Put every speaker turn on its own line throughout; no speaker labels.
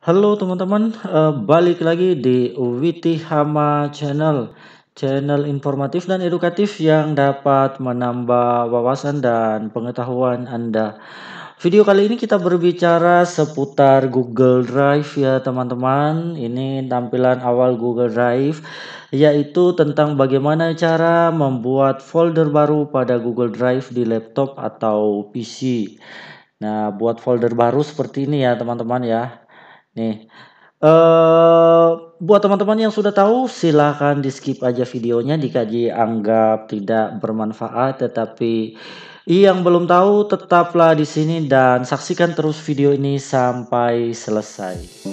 Halo teman-teman, uh, balik lagi di Witi Hama Channel, channel informatif dan edukatif yang dapat menambah wawasan dan pengetahuan Anda. Video kali ini kita berbicara seputar Google Drive ya teman-teman. Ini tampilan awal Google Drive yaitu tentang bagaimana cara membuat folder baru pada Google Drive di laptop atau PC. Nah, buat folder baru seperti ini ya teman-teman ya. Nih. Uh, buat teman-teman yang sudah tahu, silahkan di skip aja videonya dikaji anggap tidak bermanfaat. Tetapi yang belum tahu, tetaplah di sini dan saksikan terus video ini sampai selesai.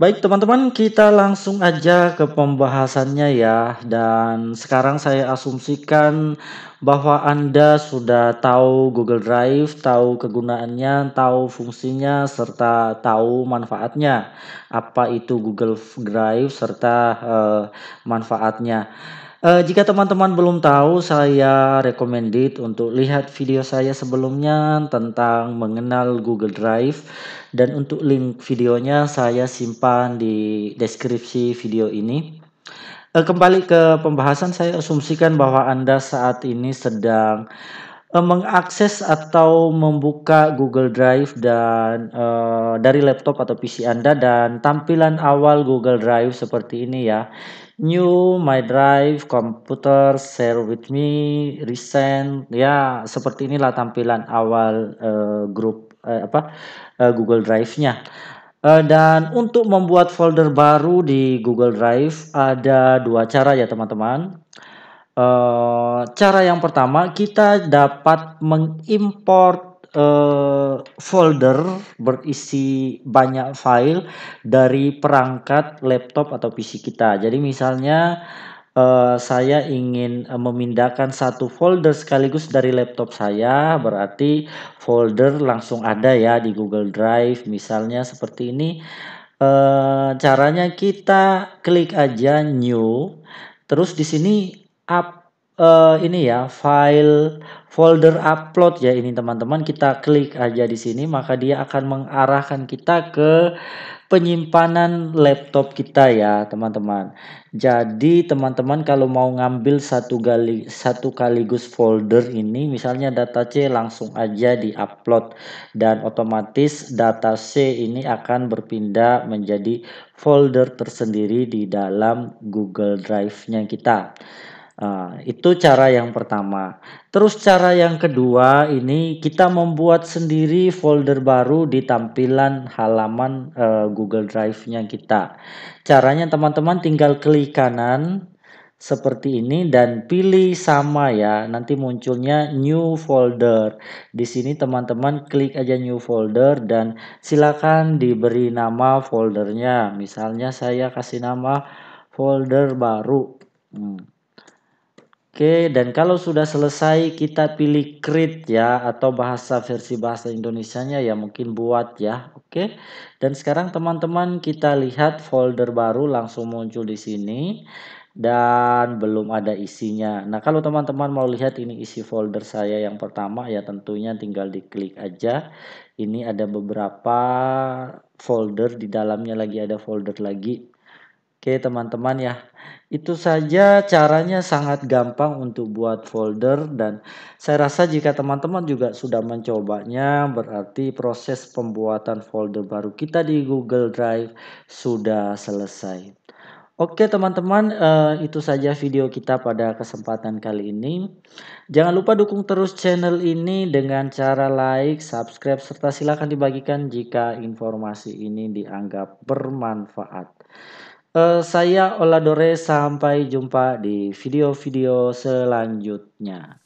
Baik teman-teman, kita langsung aja ke pembahasannya ya. Dan sekarang saya asumsikan bahwa Anda sudah tahu Google Drive, tahu kegunaannya, tahu fungsinya, serta tahu manfaatnya. Apa itu Google Drive serta uh, manfaatnya. Uh, jika teman-teman belum tahu, saya recommended untuk lihat video saya sebelumnya tentang mengenal Google Drive dan untuk link videonya saya simpan di deskripsi video ini. Uh, kembali ke pembahasan, saya asumsikan bahwa Anda saat ini sedang Eh, mengakses atau membuka Google Drive dan uh, dari laptop atau PC Anda dan tampilan awal Google Drive seperti ini ya. New, My Drive, Computer, Share with Me, Recent, ya seperti inilah tampilan awal uh, grup uh, apa uh, Google Drive-nya. Uh, dan untuk membuat folder baru di Google Drive ada dua cara ya teman-teman. Eh, cara yang pertama kita dapat mengimpor uh, eh, folder berisi banyak file dari perangkat laptop atau PC kita. Jadi misalnya uh, saya ingin uh, memindahkan satu folder sekaligus dari laptop saya, berarti folder langsung ada ya di Google Drive misalnya seperti ini. Uh, caranya kita klik aja new, terus di sini up uh, ini ya file folder upload ya ini teman-teman kita klik aja di sini maka dia akan mengarahkan kita ke penyimpanan laptop kita ya teman-teman jadi teman-teman kalau mau ngambil satu kali satu kaligus folder ini misalnya data C langsung aja di upload dan otomatis data C ini akan berpindah menjadi folder tersendiri di dalam Google Drive-nya kita Nah, itu cara yang pertama. Terus cara yang kedua ini kita membuat sendiri folder baru di tampilan halaman uh, Google Drive-nya kita. Caranya teman-teman tinggal klik kanan seperti ini dan pilih sama ya. Nanti munculnya new folder. Di sini teman-teman klik aja new folder dan silakan diberi nama foldernya. Misalnya saya kasih nama folder baru. Hmm. Oke, dan kalau sudah selesai kita pilih create ya atau bahasa versi bahasa Indonesianya ya mungkin buat ya. Oke. Dan sekarang teman-teman kita lihat folder baru langsung muncul di sini dan belum ada isinya. Nah, kalau teman-teman mau lihat ini isi folder saya yang pertama ya tentunya tinggal diklik aja. Ini ada beberapa folder di dalamnya lagi ada folder lagi Oke teman-teman ya, itu saja caranya sangat gampang untuk buat folder dan saya rasa jika teman-teman juga sudah mencobanya berarti proses pembuatan folder baru kita di Google Drive sudah selesai. Oke teman-teman, eh, itu saja video kita pada kesempatan kali ini. Jangan lupa dukung terus channel ini dengan cara like, subscribe, serta silahkan dibagikan jika informasi ini dianggap bermanfaat. Uh, saya Ola Dore, sampai jumpa di video-video selanjutnya.